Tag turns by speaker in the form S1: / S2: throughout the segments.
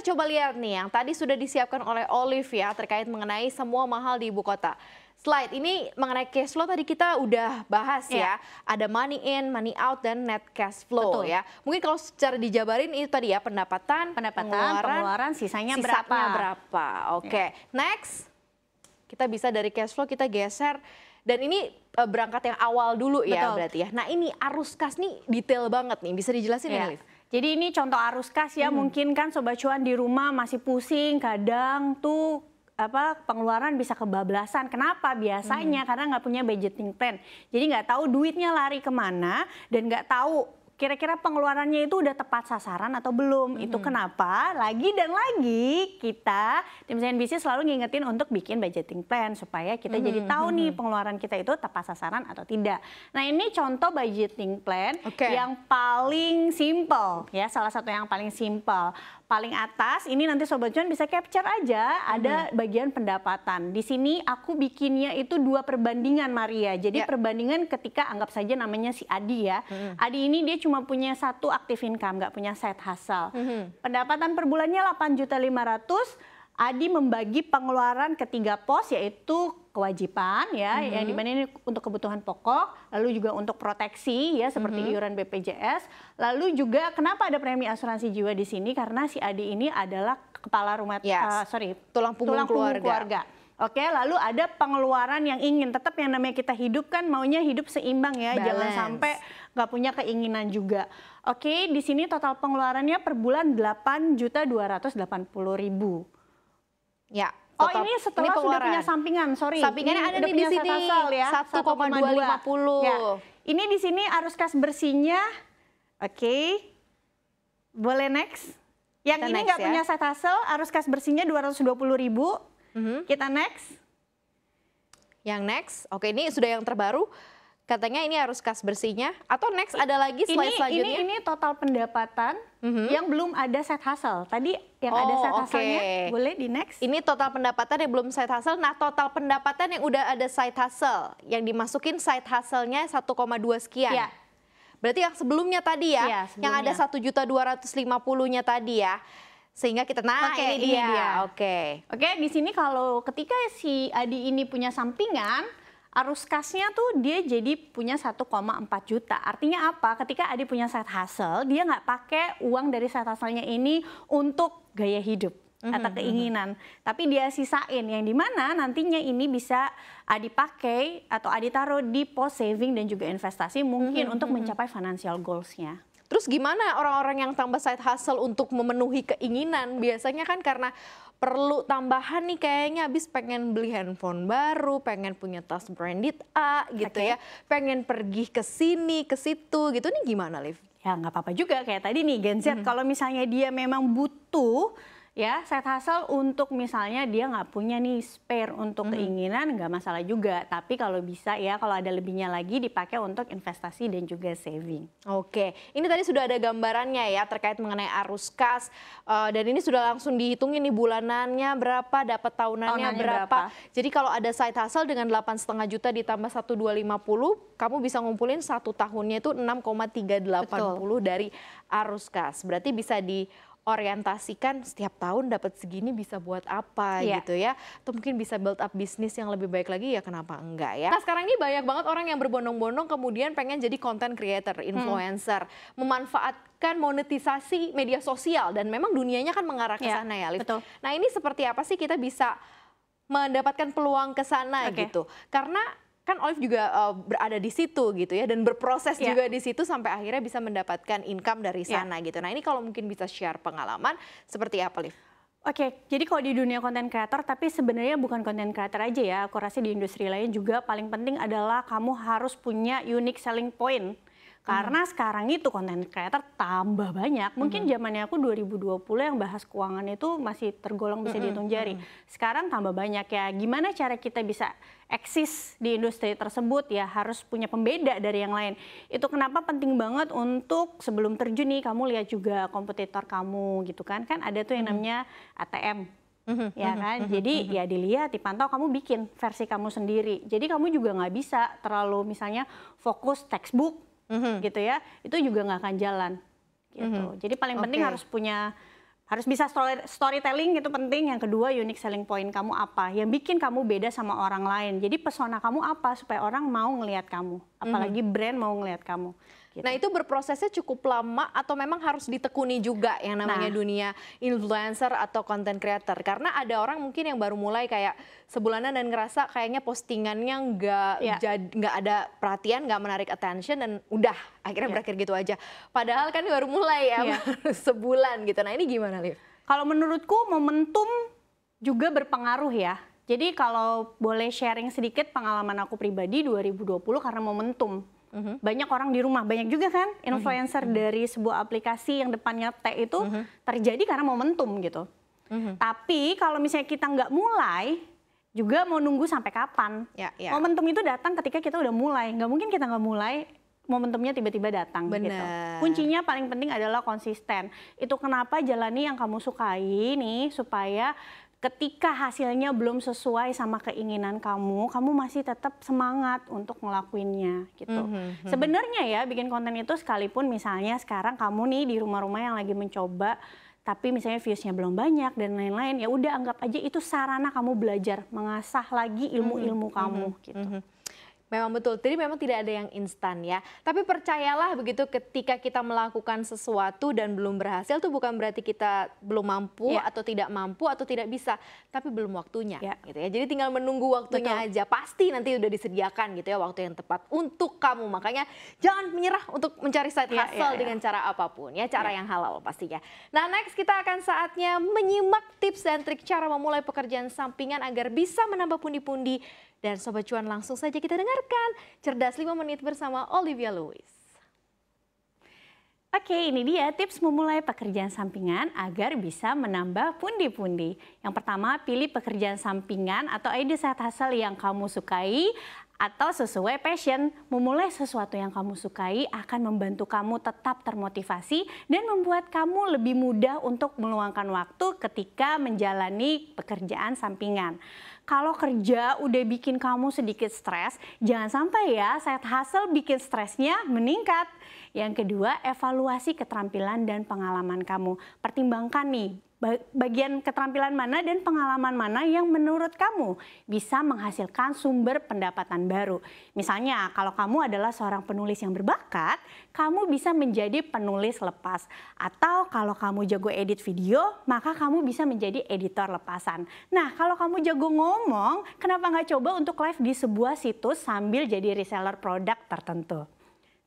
S1: kita coba lihat nih yang tadi sudah disiapkan oleh Olive ya terkait mengenai semua mahal di ibu kota. Slide ini mengenai cash flow tadi kita udah bahas yeah. ya. Ada money in, money out dan net cash flow Betul. ya. Mungkin kalau secara dijabarin itu tadi ya pendapatan, pendapatan, pengeluaran, pengeluaran sisanya, sisanya berapa. berapa. Oke. Okay. Iya. Yeah. Next kita bisa dari cash flow kita geser dan ini eh, berangkat yang awal dulu ya Betul. ya berarti ya. Nah, ini arus kas nih detail banget nih. Bisa dijelasin yeah. ya, Liv? Jadi ini contoh arus kas ya, hmm. mungkin kan sobat
S2: cuan di rumah masih pusing, kadang tuh apa pengeluaran bisa kebablasan. Kenapa? Biasanya hmm. karena nggak punya budgeting plan. Jadi nggak tahu duitnya lari kemana dan nggak tahu kira-kira pengeluarannya itu udah tepat sasaran atau belum. Hmm. Itu kenapa lagi dan lagi kita tim CNBC selalu ngingetin untuk bikin budgeting plan supaya kita hmm. jadi tahu hmm. nih pengeluaran kita itu tepat sasaran atau tidak. Nah ini contoh budgeting plan okay. yang paling simple ya salah satu yang paling simple paling atas ini nanti sobat cuan bisa capture aja hmm. ada bagian pendapatan. Di sini aku bikinnya itu dua perbandingan Maria. Jadi ya. perbandingan ketika anggap saja namanya si Adi ya. Hmm. Adi ini dia cuma punya satu active income, nggak punya side hustle. Hmm. Pendapatan per bulannya 8.500 Adi membagi pengeluaran ketiga pos yaitu kewajiban ya mm-hmm. yang dimana ini untuk kebutuhan pokok lalu juga untuk proteksi ya seperti mm-hmm. iuran BPJS lalu juga kenapa ada premi asuransi jiwa di sini karena si Adi ini adalah kepala rumah yes. uh, sorry tulang punggung tulang keluarga. keluarga. Oke, lalu ada pengeluaran yang ingin tetap yang namanya kita hidup kan maunya hidup seimbang ya, Balance. jangan sampai nggak punya keinginan juga. Oke, di sini total pengeluarannya per bulan 8.280.000.
S1: Ya, Oh ini setelah ini sudah punya sampingan, sorry. Sampingannya ini ada di sini, ya, 1,250. puluh. Ya.
S2: Ini di sini arus kas bersihnya, oke. Okay. Boleh next. Yang Kita ini nggak ya. punya
S1: hasil, arus kas bersihnya 220 ribu. Mm -hmm. Kita next. Yang next, oke ini sudah yang terbaru katanya ini harus kas bersihnya atau next ada lagi slide ini, selanjutnya ini ini total pendapatan mm-hmm. yang belum ada set hasil tadi yang oh, ada set okay. hasilnya boleh di next ini total pendapatan yang belum side hasil nah total pendapatan yang udah ada side hasil yang dimasukin side hasilnya 1,2 sekian ya. berarti yang sebelumnya tadi ya, ya sebelumnya. yang ada satu juta dua ratus tadi ya sehingga kita nah okay, ini dia, iya. oke okay.
S2: oke okay, di sini kalau ketika si Adi ini punya sampingan arus kasnya tuh dia jadi punya 1,4 juta. Artinya apa? Ketika Adi punya side hustle, dia nggak pakai uang dari side hustle ini untuk gaya hidup mm-hmm, atau mhm. keinginan. mm Tapi dia sisain yang dimana nantinya ini bisa Adi pakai atau Adi taruh di pos saving dan juga investasi mungkin mm untuk mhm. mencapai financial goalsnya.
S1: Terus gimana orang-orang yang tambah side hustle untuk memenuhi keinginan? Biasanya kan karena perlu tambahan nih kayaknya habis pengen beli handphone baru, pengen punya tas branded A gitu okay. ya, pengen pergi ke sini, ke situ gitu. nih gimana, Liv? Ya nggak apa-apa juga kayak tadi nih Gen Z, hmm. kalau misalnya dia memang butuh
S2: ya side hustle untuk misalnya dia nggak punya nih spare untuk mm -hmm. keinginan nggak masalah juga tapi kalau bisa ya kalau ada lebihnya lagi dipakai untuk investasi dan juga saving.
S1: Oke, ini tadi sudah ada gambarannya ya terkait mengenai arus kas uh, dan ini sudah langsung dihitung ini bulanannya berapa dapat tahunannya, tahunannya berapa. berapa. Jadi kalau ada side hustle dengan 8,5 juta ditambah 1250 kamu bisa ngumpulin satu tahunnya itu 6,380 dari arus kas. Berarti bisa di orientasikan setiap tahun dapat segini bisa buat apa yeah. gitu ya. Atau mungkin bisa build up bisnis yang lebih baik lagi ya kenapa enggak ya. Nah sekarang ini banyak banget orang yang berbondong-bondong kemudian pengen jadi content creator, hmm. influencer, hmm. memanfaatkan monetisasi media sosial dan memang dunianya kan mengarah ke yeah. sana ya, Liv. Betul. Nah ini seperti apa sih kita bisa mendapatkan peluang ke sana okay. gitu. Karena kan Olive juga uh, berada di situ gitu ya dan berproses yeah. juga di situ sampai akhirnya bisa mendapatkan income dari iya. sana yeah. gitu. Nah ini kalau mungkin bisa share pengalaman seperti apa, Olive? Oke, okay,
S2: jadi kalau di dunia konten kreator, tapi sebenarnya bukan konten kreator aja ya. Aku rasa di industri lain juga paling penting adalah kamu harus punya unique selling point karena hmm. sekarang itu konten creator tambah banyak. Mungkin hmm. zamannya aku 2020 yang bahas keuangan itu masih tergolong bisa hmm, dihitung jari. Sekarang tambah banyak ya. Gimana cara kita bisa eksis di industri tersebut ya harus punya pembeda dari yang lain. Itu kenapa penting banget untuk sebelum terjun nih kamu lihat juga kompetitor kamu gitu kan. Kan ada tuh yang namanya ATM ya kan jadi ya dilihat dipantau kamu bikin versi kamu sendiri jadi kamu juga nggak bisa terlalu misalnya fokus textbook hmm gitu ya itu juga nggak akan jalan
S1: gitu mm-hmm. jadi paling penting okay. harus
S2: punya harus bisa story, storytelling itu penting yang kedua unique selling point kamu apa yang bikin kamu beda sama orang lain jadi pesona kamu apa supaya orang mau ngelihat kamu apalagi mm-hmm. brand mau ngelihat kamu Gitu. Nah
S1: itu berprosesnya cukup lama atau memang harus ditekuni juga yang namanya nah. dunia influencer atau content creator? Karena ada orang mungkin yang baru mulai kayak sebulanan dan ngerasa kayaknya postingannya nggak ya. nggak ada perhatian, nggak menarik attention dan udah akhirnya ya. berakhir gitu aja. Padahal kan baru mulai ya, ya. sebulan gitu. Nah ini gimana Liv? Kalau
S2: menurutku momentum juga berpengaruh ya. Jadi kalau boleh sharing sedikit pengalaman aku pribadi 2020 karena momentum. -hmm. banyak orang di rumah, banyak juga kan influencer mm -hmm. dari sebuah aplikasi yang depannya T itu mm -hmm. terjadi karena momentum gitu. Mm -hmm. Tapi kalau misalnya kita nggak mulai, juga mau nunggu sampai kapan. Ya, ya. Momentum itu datang ketika kita udah mulai. Nggak mungkin kita nggak mulai, momentumnya tiba-tiba datang. Bener. Gitu. Kuncinya paling penting adalah konsisten. Itu kenapa jalani yang kamu sukai nih supaya ketika hasilnya belum sesuai sama keinginan kamu, kamu masih tetap semangat untuk ngelakuinnya gitu. Mm -hmm. Sebenarnya ya bikin konten itu sekalipun misalnya sekarang kamu nih di rumah-rumah yang lagi mencoba tapi misalnya viewsnya belum banyak dan lain-lain ya udah anggap aja itu sarana kamu belajar mengasah lagi ilmu-ilmu mm -hmm. kamu mm
S1: -hmm. gitu. Mm -hmm. Memang betul. Jadi memang tidak ada yang instan ya. Tapi percayalah begitu ketika kita melakukan sesuatu dan belum berhasil itu bukan berarti kita belum mampu ya. atau tidak mampu atau tidak bisa, tapi belum waktunya ya. gitu ya. Jadi tinggal menunggu waktunya betul. aja. Pasti nanti sudah disediakan gitu ya waktu yang tepat untuk kamu. Makanya jangan menyerah untuk mencari side iya, iya, hustle ya, ya, ya. dengan cara apapun ya, cara ya. yang halal pastinya. Nah, next kita akan saatnya menyimak tips dan trik cara memulai pekerjaan sampingan agar bisa menambah pundi-pundi dan Sobat Cuan langsung saja kita dengarkan Cerdas 5 Menit bersama Olivia Lewis.
S2: Oke, ini dia tips memulai pekerjaan sampingan agar bisa menambah pundi-pundi. Yang pertama, pilih pekerjaan sampingan atau ide saat hasil yang kamu sukai atau sesuai passion, memulai sesuatu yang kamu sukai akan membantu kamu tetap termotivasi dan membuat kamu lebih mudah untuk meluangkan waktu ketika menjalani pekerjaan sampingan. Kalau kerja udah bikin kamu sedikit stres, jangan sampai ya saat hasil bikin stresnya meningkat. Yang kedua, evaluasi keterampilan dan pengalaman kamu. Pertimbangkan nih bagian keterampilan mana dan pengalaman mana yang menurut kamu bisa menghasilkan sumber pendapatan baru. Misalnya, kalau kamu adalah seorang penulis yang berbakat, kamu bisa menjadi penulis lepas. Atau kalau kamu jago edit video, maka kamu bisa menjadi editor lepasan. Nah, kalau kamu jago ngomong, kenapa nggak coba untuk live di sebuah situs sambil jadi reseller produk tertentu?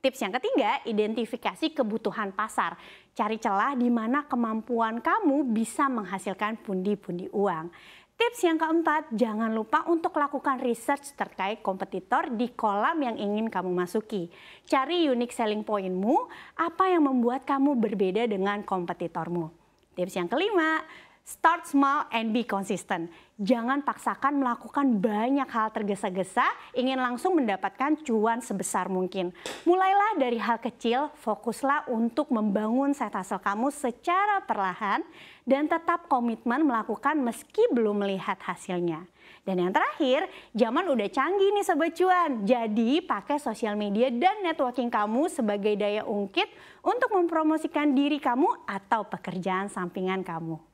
S2: Tips yang ketiga, identifikasi kebutuhan pasar. Cari celah di mana kemampuan kamu bisa menghasilkan pundi-pundi uang. Tips yang keempat, jangan lupa untuk lakukan research terkait kompetitor di kolam yang ingin kamu masuki. Cari unique selling pointmu, apa yang membuat kamu berbeda dengan kompetitormu. Tips yang kelima, Start small and be consistent. Jangan paksakan melakukan banyak hal tergesa-gesa, ingin langsung mendapatkan cuan sebesar mungkin. Mulailah dari hal kecil, fokuslah untuk membangun set kamu secara perlahan dan tetap komitmen melakukan meski belum melihat hasilnya. Dan yang terakhir, zaman udah canggih nih sobat cuan. Jadi pakai sosial media dan networking kamu sebagai daya ungkit untuk mempromosikan diri kamu atau pekerjaan sampingan kamu.